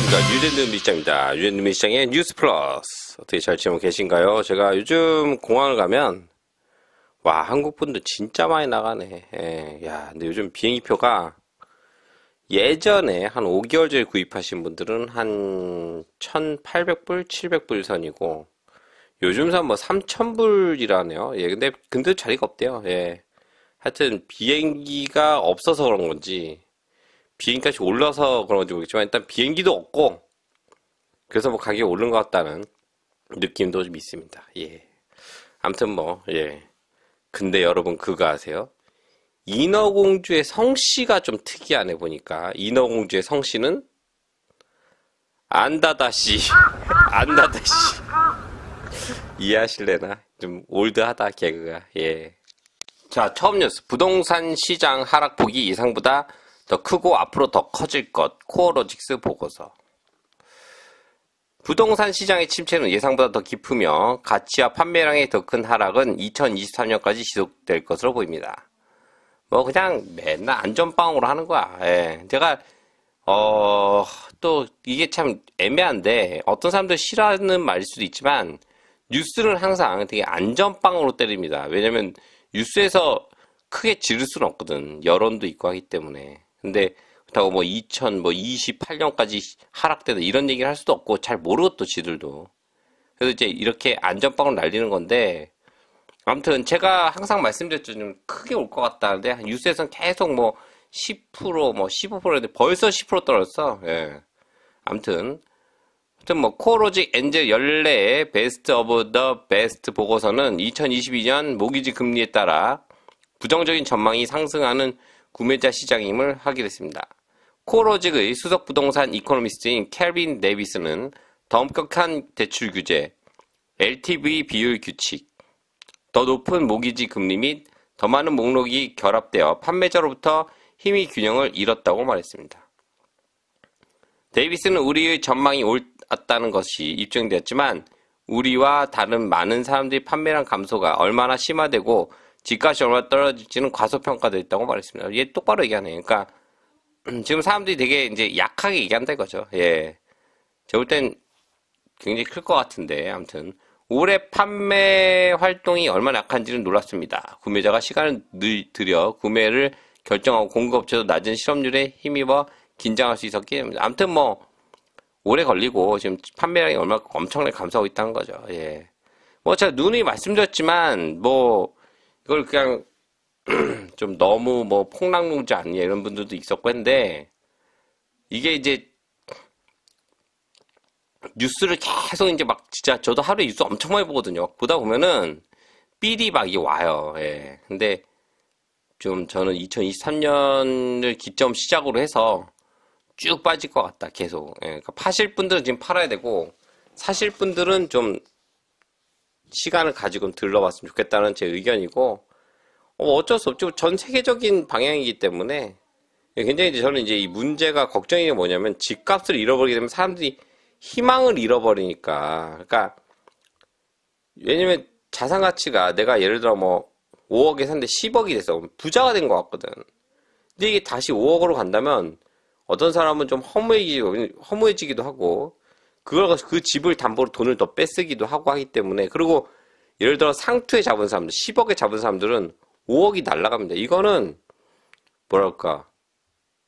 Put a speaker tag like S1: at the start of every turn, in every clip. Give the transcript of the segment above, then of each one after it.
S1: 반갑습니다. 유젠드 미장입니다 유젠드 미장의 뉴스 플러스. 어떻게 잘 지내고 계신가요? 제가 요즘 공항을 가면, 와, 한국분들 진짜 많이 나가네. 예, 야, 근데 요즘 비행기표가 예전에 한 5개월 전에 구입하신 분들은 한 1,800불, 700불 선이고, 요즘 산뭐 3,000불이라네요. 예, 근데, 근데 자리가 없대요. 예. 하여튼 비행기가 없어서 그런 건지, 비행기까지 올라서 그런지 모르겠지만 일단 비행기도 없고 그래서 뭐 가격이 오른 것 같다는 느낌도 좀 있습니다. 예. 아무튼 뭐 예. 근데 여러분 그거 아세요? 인어공주의 성씨가 좀 특이하네 보니까 인어공주의 성씨는 안다다씨 안다다씨 이해하실래나? 좀 올드하다 개그가 예. 자 처음 뉴스 부동산 시장 하락폭이 예상보다 더 크고 앞으로 더 커질 것. 코어로직스 보고서. 부동산 시장의 침체는 예상보다 더 깊으며 가치와 판매량의 더 큰 하락은 2023년까지 지속될 것으로 보입니다. 뭐 그냥 맨날 안전빵으로 하는 거야. 예. 제가 어또 이게 참 애매한데 어떤 사람들 싫어하는 말일 수도 있지만 뉴스를 항상 되게 안전빵으로 때립니다. 왜냐면 뉴스에서 크게 지를 수는 없거든. 여론도 있고 하기 때문에. 근데 그렇다고 뭐 2000, 뭐 28년까지 하락되는 이런 얘기를 할 수도 없고 잘 모르고 또 지들도. 그래서 이제 이렇게 안전빵을 날리는 건데 아무튼 제가 항상 말씀드렸죠. 좀 크게 올 것 같다는데 뉴스에선 계속 뭐 10%, 뭐 15%인데 벌써 10% 떨어졌어. 예. 아무튼 하여튼 뭐코로직 엔젤 연례의 베스트 오브 더 베스트 보고서는 2022년 모기지 금리에 따라 부정적인 전망이 상승하는 구매자 시장임을 확인했습니다 코로직의 수석 부동산 이코노미스트인 캘빈 네비스는 더 엄격한 대출 규제, LTV 비율 규칙, 더 높은 모기지 금리 및 더 많은 목록이 결합되어 판매자로부터 힘의 균형을 잃었다고 말했습니다. 데이비스는 우리의 전망이 옳았다는 것이 입증되었지만 우리와 다른 많은 사람들이 판매량 감소가 얼마나 심화되고 집값이 얼마 떨어질지는 과소평가되 있다고 말했습니다. 얘 똑바로 얘기하네. 그러니까 음, 지금 사람들이 되게 이제 약하게 얘기한다 이거죠. 예. 제볼땐 굉장히 클 것 같은데 아무튼 올해 판매 활동이 얼마나 약한지는 놀랐습니다. 구매자가 시간을 늘 들여 구매를 결정하고 공급업체도 낮은 실업률에 힘입어 긴장할 수 있었기 때문에 아무튼 뭐 오래 걸리고 지금 판매량이 얼마 엄청나게 감소하고 있다는 거죠. 예. 뭐 제가 누누이 말씀드렸지만 뭐 그걸 그냥 좀 너무 뭐 폭락농지 아니냐 이런 분들도 있었고 한데 이게 이제 뉴스를 계속 이제 막 진짜 저도 하루에 뉴스 엄청 많이 보거든요. 보다 보면은 삐리 막이 와요. 예. 근데 좀 저는 2023년을 기점 시작으로 해서 쭉 빠질 것 같다. 계속. 예. 그러니까 파실 분들은 지금 팔아야 되고 사실 분들은 좀 시간을 가지고 들러봤으면 좋겠다는 제 의견이고 어, 뭐 어쩔 수 없죠. 전 세계적인 방향이기 때문에 예, 굉장히 저는 이제 이 문제가 걱정이 뭐냐면 집값을 잃어버리게 되면 사람들이 희망을 잃어버리니까 그러니까 왜냐면 자산 가치가 내가 예를 들어 뭐 5억에 산데 10억이 돼서 부자가 된 것 같거든. 근데 이게 다시 5억으로 간다면 어떤 사람은 좀 허무해지기도, 허무해지기도 하고 그걸 그 집을 담보로 돈을 더뺏쓰기도 하고 하기 때문에 그리고 예를 들어 상투에 잡은 사람들 10억에 잡은 사람들은 5억이 날라갑니다. 이거는 뭐랄까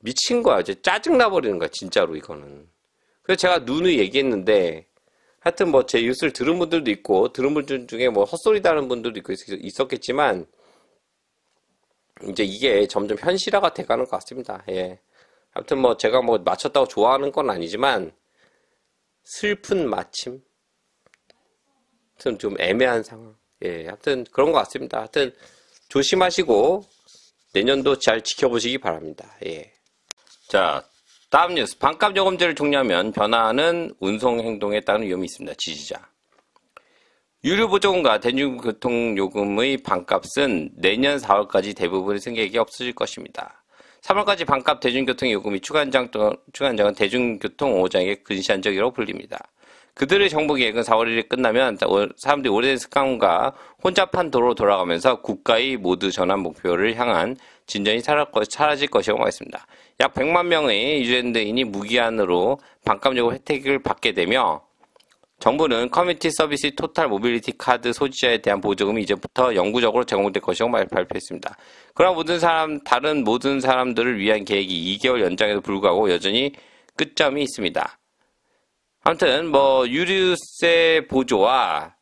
S1: 미친 거야. 이제 짜증나 버리는 거야 진짜로 이거는. 그래서 제가 누누이 얘기했는데 하여튼 뭐 제 뉴스를 들은 분들도 있고 들은 분들 중에 뭐 헛소리다는 하 분들도 있고 있었겠지만 이제 이게 점점 현실화가 돼가는 것 같습니다. 예. 하여튼뭐 제가 뭐 맞췄다고 좋아하는 건 아니지만 슬픈 마침. 좀 애매한 상황. 예, 하여튼 그런 것 같습니다. 하여튼 조심하시고 내년도 잘 지켜보시기 바랍니다. 예. 자, 다음 뉴스. 반값 요금제를 종료하면 변화하는 운송 행동에 따른 위험이 있습니다. 지지자. 유류 보조금과 대중교통 요금의 반값은 내년 4월까지 대부분의 승객에게 없어질 것입니다. 3월까지 반값 대중교통 요금이 추간장 가 또는 추간장은 대중교통 5호장에 근시안 적이라고 불립니다. 그들의 정부 계획은 4월 1일 끝나면 사람들이 오래된 습관과 혼잡한 도로 돌아가면서 국가의 모두 전환 목표를 향한 진전이 사라질 것이라고 말했습니다. 약 100만 명의 뉴질랜드인이 무기한으로 반값 요금 혜택을 받게 되며 정부는 커뮤니티 서비스 토탈 모빌리티 카드 소지자에 대한 보조금이 이제부터 영구적으로 제공될 것이라고 발표했습니다. 그러나 모든 사람, 다른 모든 사람들을 위한 계획이 2개월 연장에도 불구하고 여전히 끝점이 있습니다. 아무튼 뭐 유류세 보조와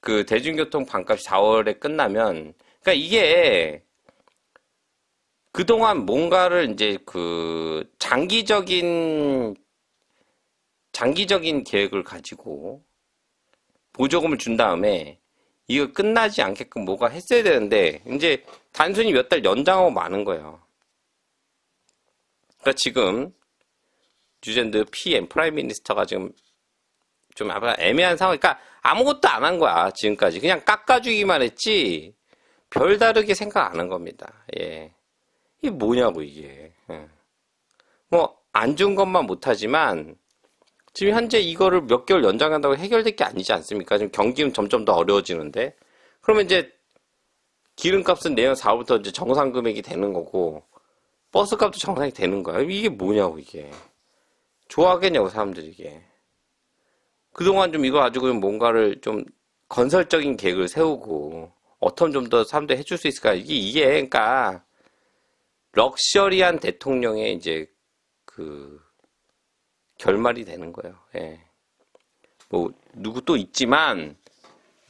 S1: 그 대중교통 반값이 4월에 끝나면 그러니까 이게 그동안 뭔가를 이제 그 장기적인 장기적인 계획을 가지고 보조금을 준 다음에 이거 끝나지 않게끔 뭐가 했어야 되는데 이제 단순히 몇 달 연장하고 마는 거예요. 그러니까 지금 뉴젠드 PM 프라임 미니스터가 지금 좀 애매한 상황. 그러니까 아무것도 안 한 거야 지금까지 그냥 깎아주기만 했지 별다르게 생각 안 한 겁니다. 예, 이게 뭐냐고 이게. 예. 뭐안 준 것만 못하지만 지금 현재 이거를 몇 개월 연장한다고 해결될 게 아니지 않습니까? 지금 경기는 점점 더 어려워지는데. 그러면 이제 기름값은 내년 4월부터 이제 정상 금액이 되는 거고 버스값도 정상이 되는 거야. 이게 뭐냐고 이게. 좋아하겠냐고 사람들이 이게. 그동안 좀 이거 가지고 좀 뭔가를 좀 건설적인 계획을 세우고 어떤 좀 더 사람들 해줄 수 있을까? 이게 이게 그러니까 럭셔리한 대통령의 이제 그 결말이 되는 거예요. 예. 뭐 누구 도 있지만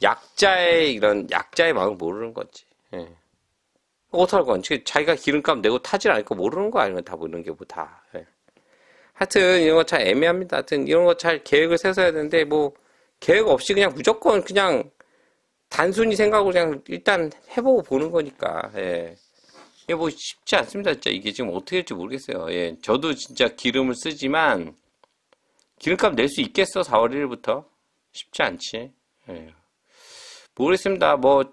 S1: 약자의 이런 약자의 마음을 모르는 거지. 예. 어떡할 건지 자기가 기름값 내고 타질 않을까 모르는 거 아니면 다 모르는 게 뭐 다. 예. 하여튼 이런 거 참 애매합니다. 하여튼 이런 거 잘 계획을 세워야 되는데 뭐 계획 없이 그냥 무조건 그냥 단순히 생각으로 그냥 일단 해보고 보는 거니까. 예. 이게 뭐 쉽지 않습니다. 진짜 이게 지금 어떻게 될지 모르겠어요. 예. 저도 진짜 기름을 쓰지만 기름값 낼 수 있겠어? 4월 1일부터? 쉽지 않지. 예. 모르겠습니다. 뭐,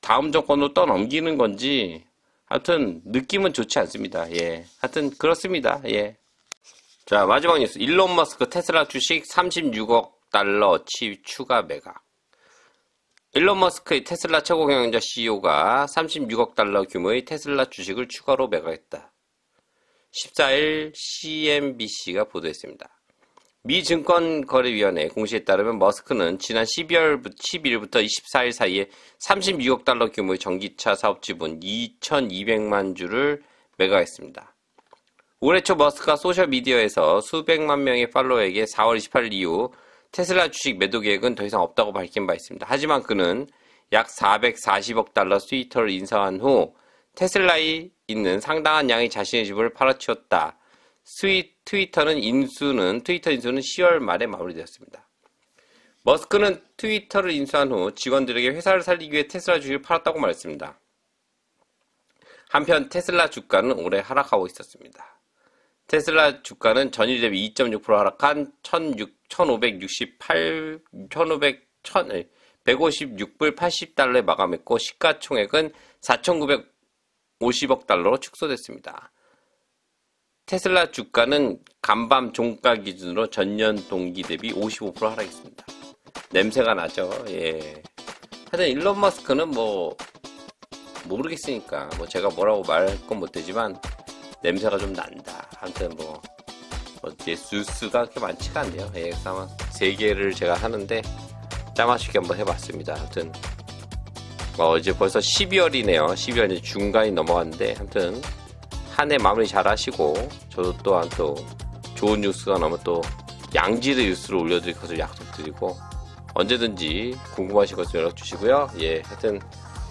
S1: 다음 정권으로 떠넘기는 건지, 하여튼, 느낌은 좋지 않습니다. 예. 하여튼, 그렇습니다. 예. 자, 마지막 뉴스. 일론 머스크 테슬라 주식 36억 달러치 추가 매각. 일론 머스크의 테슬라 최고 경영자 CEO가 36억 달러 규모의 테슬라 주식을 추가로 매각했다. 14일 CNBC가 보도했습니다. 미 증권거래위원회 공시에 따르면 머스크는 지난 12월 11일부터 24일 사이에 36억 달러 규모의 전기차 사업 지분 2,200만 주를 매각했습니다. 올해 초 머스크가 소셜미디어에서 수백만 명의 팔로워에게 4월 28일 이후 테슬라 주식 매도 계획은 더 이상 없다고 밝힌 바 있습니다. 하지만 그는 약 440억 달러 스위터를 인사한 후 테슬라에 있는 상당한 양의 자신의 집을 팔아치웠다. 스윗, 트위터는 인수는 트위터 인수는 10월 말에 마무리되었습니다. 머스크는 트위터를 인수한 후 직원들에게 회사를 살리기 위해 테슬라 주식을 팔았다고 말했습니다. 한편 테슬라 주가는 올해 하락하고 있었습니다. 테슬라 주가는 전일 대비 2.6% 하락한 1 5 6 8 1500, 1000, 156불 80달러에 마감했고 시가총액은 4,950억 달러로 축소됐습니다. 테슬라 주가는 간밤 종가 기준으로 전년 동기 대비 55% 하락했습니다. 냄새가 나죠. 예. 하여튼 일론 머스크는 뭐 모르겠으니까 뭐 제가 뭐라고 말할 건 못되지만 냄새가 좀 난다. 아무튼 뭐 어제 뭐 뉴스가 그렇게 많지가 않네요. 예, 아마 세 개를 제가 하는데 짜맞추게 한번 해봤습니다. 아무튼 어, 뭐 이제 벌써 12월이네요. 12월 이제 중간이 넘어갔는데 아무튼 한해 마무리 잘 하시고 저도 또한 또 좋은 뉴스가 나오면 또 양질의 뉴스를 올려드릴 것을 약속드리고 언제든지 궁금하신 것을 연락 주시고요. 예, 하여튼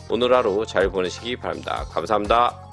S1: 오늘 하루 잘 보내시기 바랍니다. 감사합니다.